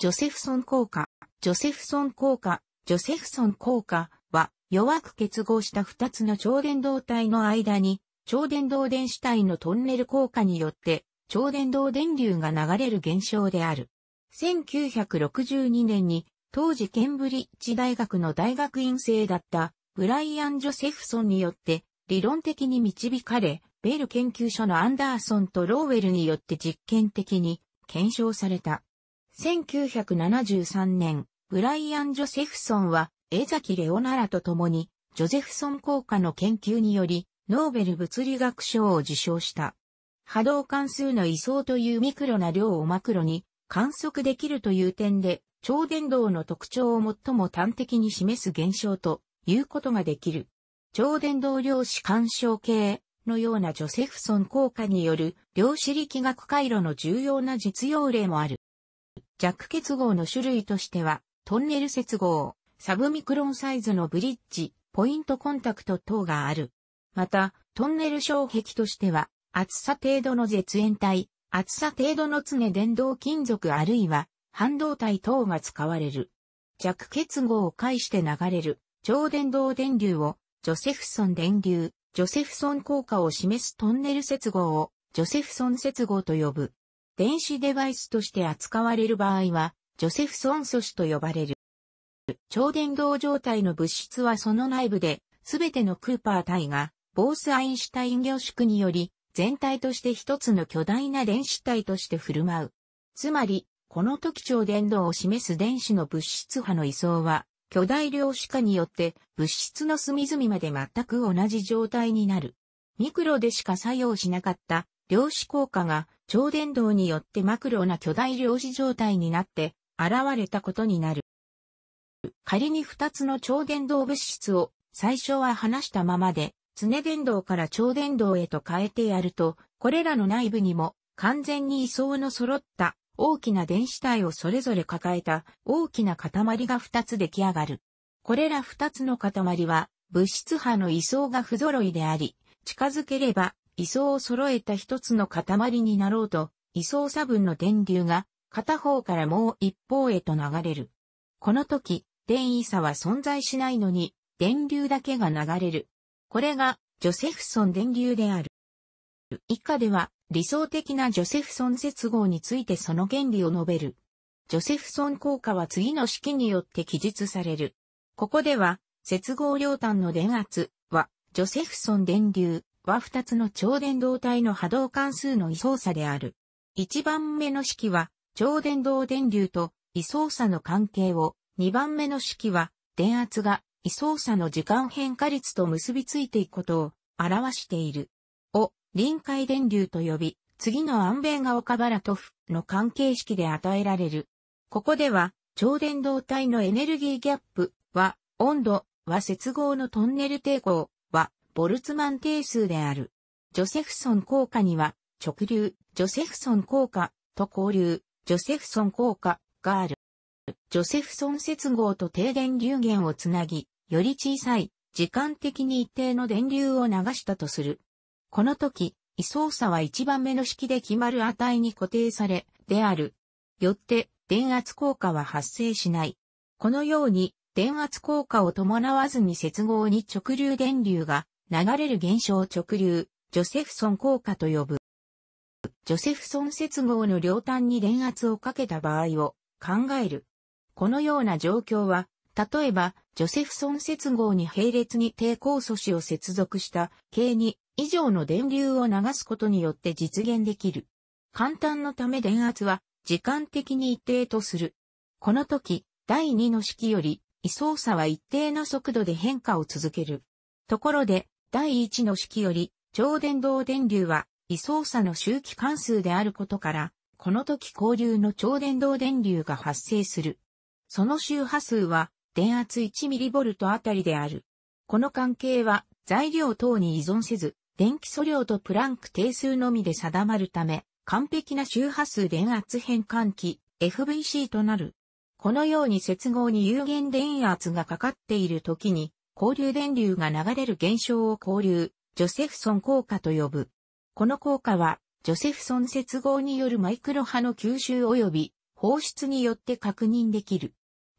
ジョセフソン効果、ジョセフソン効果、ジョセフソン効果は、弱く結合した2つの超電導体の間に、超電導電子体のトンネル効果によって、超電導電流が流れる現象である。1962年に、当時ケンブリッジ大学の大学院生だったブライアン・ジョセフソンによって理論的に導かれ、ベル研究所のアンダーソンとローウェルによって実験的に検証された。1973年、ブライアン・ジョセフソンは、江崎レオナラと共に、ジョゼフソン効果の研究により、ノーベル物理学賞を受賞した。波動関数の位相というミクロな量をマクロに観測できるという点で、超伝導の特徴を最も端的に示す現象ということができる。超伝導量子干渉系のようなジョセフソン効果による量子力学回路の重要な実用例もある。弱結合の種類としては、トンネル接合、サブミクロンサイズのブリッジ、ポイントコンタクト等がある。また、トンネル障壁としては、厚さ程度の絶縁体、厚さ程度の常電動金属あるいは、半導体等が使われる。弱結合を介して流れる超電導電流をジョセフソン電流、ジョセフソン効果を示すトンネル接合をジョセフソン接合と呼ぶ。電子デバイスとして扱われる場合は、ジョセフソン素子と呼ばれる。超伝導状態の物質はその内部で、すべてのクーパー体が、ボースアインシュタイン凝縮により、全体として一つの巨大な電子体として振る舞う。つまり、この時超伝導を示す電子の物質波の位相は、巨大量子化によって物質の隅々まで全く同じ状態になる。ミクロでしか作用しなかった量子効果が超伝導によってマクロな巨大量子状態になって現れたことになる。仮に二つの超伝導物質を最初は離したままで常伝導から超伝導へと変えてやると、これらの内部にも完全に位相の揃った大きな電子体をそれぞれ抱えた大きな塊が二つ出来上がる。これら二つの塊は物質波の位相が不揃いであり、近づければ位相を揃えた一つの塊になろうと、位相差分の電流が片方からもう一方へと流れる。この時、電位差は存在しないのに、電流だけが流れる。これが、ジョセフソン電流である。以下では、理想的なジョセフソン接合についてその原理を述べる。ジョセフソン効果は次の式によって記述される。ここでは、接合両端の電圧は、ジョセフソン電流、は二つの超電導体の波動関数の位相差である。一番目の式は、超電導電流と位相差の関係を、二番目の式は、電圧が位相差の時間変化率と結びついていくことを表している。を、臨界電流と呼び、次の安オが岡原と負の関係式で与えられる。ここでは、超電導体のエネルギーギャップは、温度は接合のトンネル抵抗ボルツマン定数である。ジョセフソン効果には、直流、ジョセフソン効果と交流、ジョセフソン効果がある。ジョセフソン接合と低電流源をつなぎ、より小さい、時間的に一定の電流を流したとする。この時、位相差は一番目の式で決まる値に固定され、である。よって、電圧効果は発生しない。このように、電圧効果を伴わずに接合に直流電流が流れる現象直流、ジョセフソン効果と呼ぶ。ジョセフソン接合の両端に電圧をかけた場合を考える。このような状況は、例えば、ジョセフソン接合に並列に抵抗素子を接続した計2以上の電流を流すことによって実現できる。簡単のため電圧は時間的に一定とする。この時、第2の式より位相差は一定の速度で変化を続ける。ところで、第一の式より、超電導電流は、位相差の周期関数であることから、この時交流の超電導電流が発生する。その周波数は、電圧 1mV あたりである。この関係は、材料等に依存せず、電気素量とプランク定数のみで定まるため、完璧な周波数電圧変換器、FVC となる。このように接合に有限電圧がかかっている時に、交流電流が流れる現象を交流、ジョセフソン効果と呼ぶ。この効果は、ジョセフソン接合によるマイクロ波の吸収及び放出によって確認できる。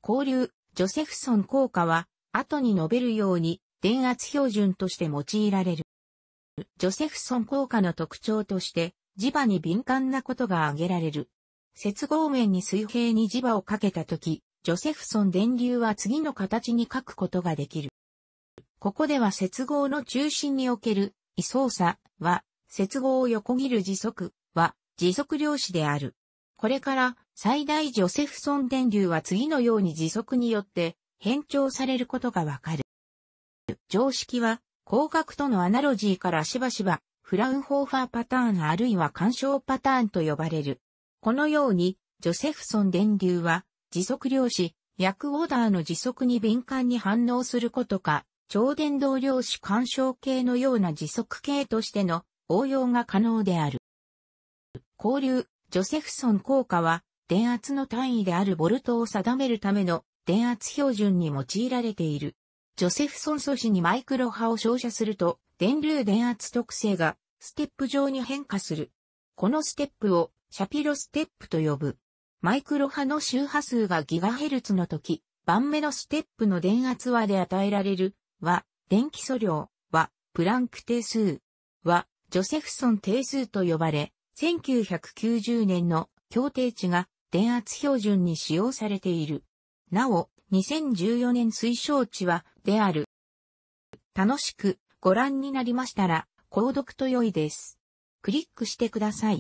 交流、ジョセフソン効果は、後に述べるように、電圧標準として用いられる。ジョセフソン効果の特徴として、磁場に敏感なことが挙げられる。接合面に水平に磁場をかけたとき、ジョセフソン電流は次の形に書くことができる。ここでは接合の中心における位相差は、接合を横切る時速は、時速量子である。これから、最大ジョセフソン電流は次のように時速によって変調されることがわかる。常識は、光学とのアナロジーからしばしば、フラウンホーファーパターンあるいは干渉パターンと呼ばれる。このように、ジョセフソン電流は、時速量子、役オーダーの時速に敏感に反応することか、超電導量子干渉系のような時速系としての応用が可能である。交流、ジョセフソン効果は、電圧の単位であるボルトを定めるための電圧標準に用いられている。ジョセフソン素子にマイクロ波を照射すると、電流電圧特性がステップ上に変化する。このステップをシャピロステップと呼ぶ。マイクロ波の周波数がギガヘルツの時、番目のステップの電圧はで与えられるは、電気素量は、プランク定数は、ジョセフソン定数と呼ばれ、1990年の協定値が電圧標準に使用されている。なお、2014年推奨値は、である。楽しくご覧になりましたら、購読と良いです。クリックしてください。